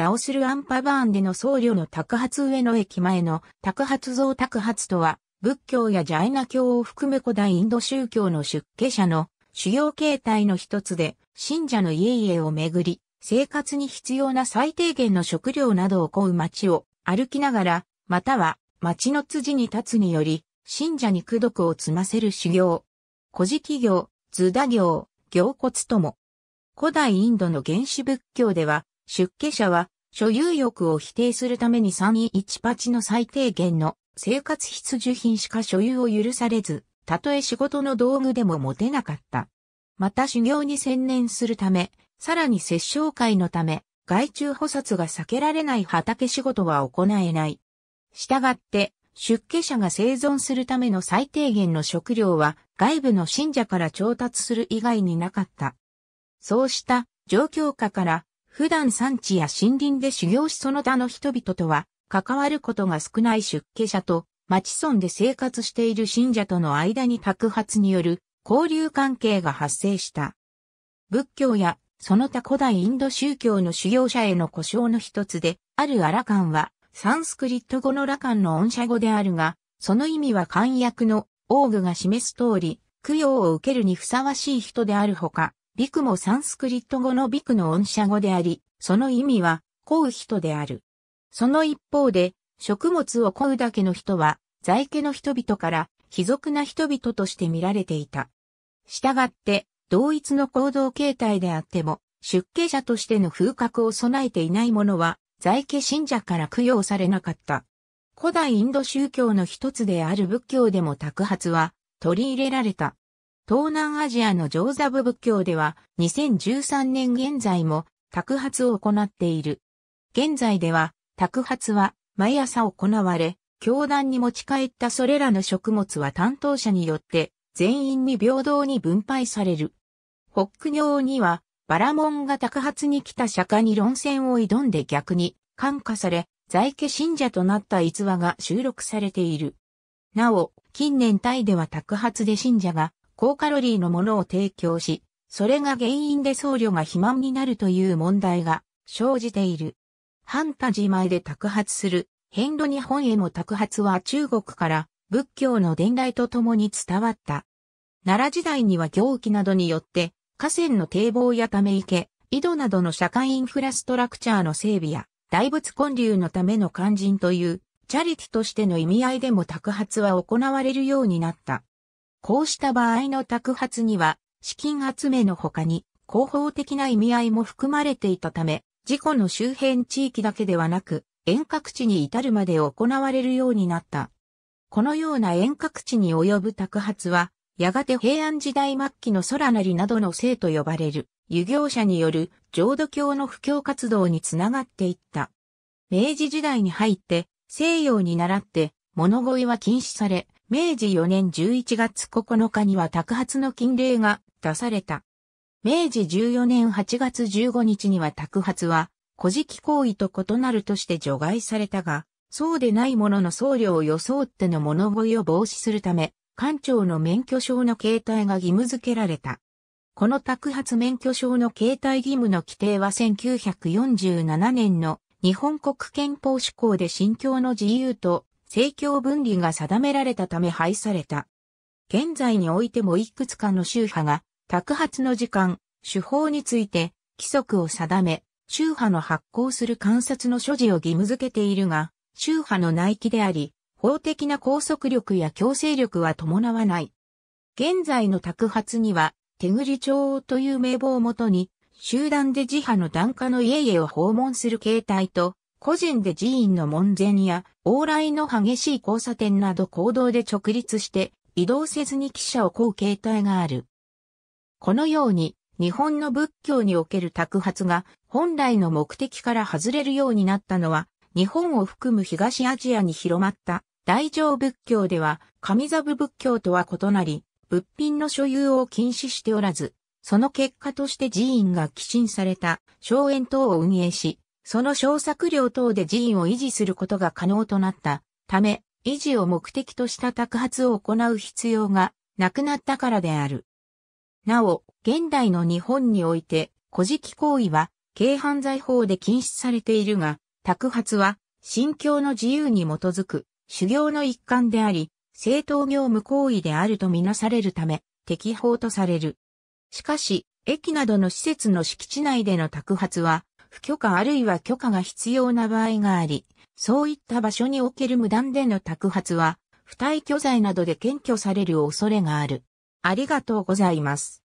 ラオスルアンパバーンでの僧侶の宅発上野駅前の宅発像宅発とは、仏教やジャイナ教を含む古代インド宗教の出家者の主要形態の一つで、信者の家々をめぐり、生活に必要な最低限の食料などを買う街を歩きながら、または街の辻に立つにより、信者に功徳を積ませる修行。古事記行、図打行、行骨とも。古代インドの原始仏教では、出家者は所有欲を否定するために318の最低限の生活必需品しか所有を許されず、たとえ仕事の道具でも持てなかった。また修行に専念するため、さらに接生会のため、外中補殺が避けられない畑仕事は行えない。したがって、出家者が生存するための最低限の食料は外部の信者から調達する以外になかった。そうした状況下から普段産地や森林で修行しその他の人々とは、関わることが少ない出家者と、町村で生活している信者との間に宅発による交流関係が発生した。仏教やその他古代インド宗教の修行者への故障の一つで、あるアラカンは、サンスクリット語のラカンの恩赦語であるが、その意味は漢訳の王具が示す通り、供養を受けるにふさわしい人であるほか、ビクもサンスクリット語のビクの音社語であり、その意味は、乞う人である。その一方で、食物を乞うだけの人は、在家の人々から、卑俗な人々として見られていた。したがって、同一の行動形態であっても、出家者としての風格を備えていない者は、在家信者から供養されなかった。古代インド宗教の一つである仏教でも托発は取り入れられた。東南アジアの上座部仏教では2013年現在も托発を行っている。現在では托発は毎朝行われ、教団に持ち帰ったそれらの食物は担当者によって全員に平等に分配される。北区尿にはバラモンが托発に来た釈迦に論戦を挑んで逆に感化され、在家信者となった逸話が収録されている。なお、近年タイでは托発で信者が高カロリーのものを提供し、それが原因で僧侶が肥満になるという問題が生じている。半田自前で宅発する、遍路日本への宅発は中国から仏教の伝来とともに伝わった。奈良時代には行基などによって河川の堤防やため池、井戸などの社会インフラストラクチャーの整備や大仏建立のための肝心というチャリティとしての意味合いでも宅発は行われるようになった。こうした場合の宅発には、資金集めの他に、広報的な意味合いも含まれていたため、事故の周辺地域だけではなく、遠隔地に至るまで行われるようになった。このような遠隔地に及ぶ宅発は、やがて平安時代末期の空なりなどの生と呼ばれる、遊行者による浄土教の布教活動につながっていった。明治時代に入って、西洋に倣って、物乞いは禁止され、明治4年11月9日には宅発の禁令が出された。明治14年8月15日には宅発は、古事記行為と異なるとして除外されたが、そうでないものの僧侶を装っての物乞いを防止するため、官庁の免許証の携帯が義務付けられた。この宅発免許証の携帯義務の規定は1947年の日本国憲法施行で信教の自由と政教分離が定められたため廃された。現在においてもいくつかの宗派が、宅発の時間、手法について、規則を定め、宗派の発行する観察の所持を義務付けているが、宗派の内規であり、法的な拘束力や強制力は伴わない。現在の宅発には、手繰り帳という名簿をもとに、集団で自派の檀家の家々を訪問する形態と、個人で寺院の門前や往来の激しい交差点など行動で直立して移動せずに汽車をこう形態がある。このように日本の仏教における托発が本来の目的から外れるようになったのは日本を含む東アジアに広まった大乗仏教では上座部仏教とは異なり物品の所有を禁止しておらずその結果として寺院が寄進された荘園等を運営し、その小作量等で寺院を維持することが可能となったため、維持を目的とした宅発を行う必要がなくなったからである。なお、現代の日本において、古事記行為は、軽犯罪法で禁止されているが、宅発は、信教の自由に基づく、修行の一環であり、正当業務行為であるとみなされるため、適法とされる。しかし、駅などの施設の敷地内での宅発は、不許可あるいは許可が必要な場合があり、そういった場所における無断での宅発は、不退去罪などで検挙される恐れがある。ありがとうございます。